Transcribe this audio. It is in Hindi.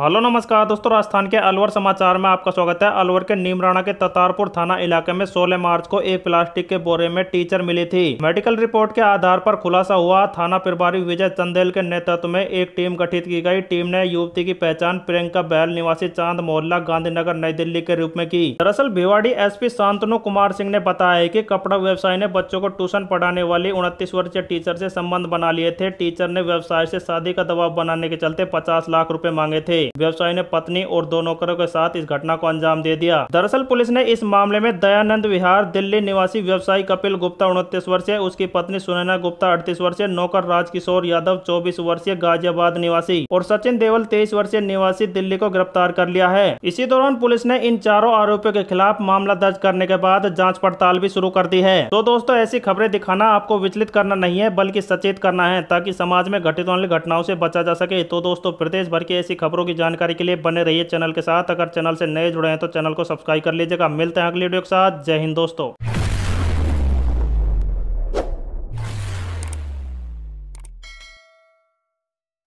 हेलो नमस्कार दोस्तों राजस्थान के अलवर समाचार में आपका स्वागत है अलवर के नीमराणा के ततारपुर थाना इलाके में 16 मार्च को एक प्लास्टिक के बोरे में टीचर मिली थी मेडिकल रिपोर्ट के आधार पर खुलासा हुआ थाना प्रभारी विजय चंदेल के नेतृत्व में एक टीम गठित की गई टीम ने युवती की पहचान प्रियंका बहल निवासी चांद मोहल्ला गांधीनगर नई दिल्ली के रूप में की दरअसल भिवाड़ी एस पी कुमार सिंह ने बताया की कपड़ा व्यवसाय ने बच्चों को ट्यूशन पढ़ाने वाली उनतीस वर्षीय टीचर ऐसी संबंध बना लिए थे टीचर ने व्यवसाय ऐसी शादी का दबाव बनाने के चलते पचास लाख रूपए मांगे थे व्यवसायी ने पत्नी और दो नौकरों के साथ इस घटना को अंजाम दे दिया दरअसल पुलिस ने इस मामले में दयानंद विहार दिल्ली निवासी व्यवसायी कपिल गुप्ता उनतीस वर्षीय उसकी पत्नी सुनैना गुप्ता अड़तीस वर्षीय नौकर राजकिशोर यादव चौबीस वर्षीय गाजियाबाद निवासी और सचिन देवल तेईस वर्षीय निवासी दिल्ली को गिरफ्तार कर लिया है इसी दौरान पुलिस ने इन चारों आरोपियों के खिलाफ मामला दर्ज करने के बाद जाँच पड़ताल भी शुरू कर दी है तो दोस्तों ऐसी खबरें दिखाना आपको विचलित करना नहीं है बल्कि सचेत करना है ताकि समाज में घटित वाली घटनाओं से बचा जा सके तो दोस्तों प्रदेश भर की ऐसी खबरों की जानकारी के लिए बने रहिए चैनल के साथ अगर चैनल से नए जुड़े हैं तो चैनल को सब्सक्राइब कर लीजिएगा मिलते हैं अगले वीडियो के साथ जय हिंद दोस्तों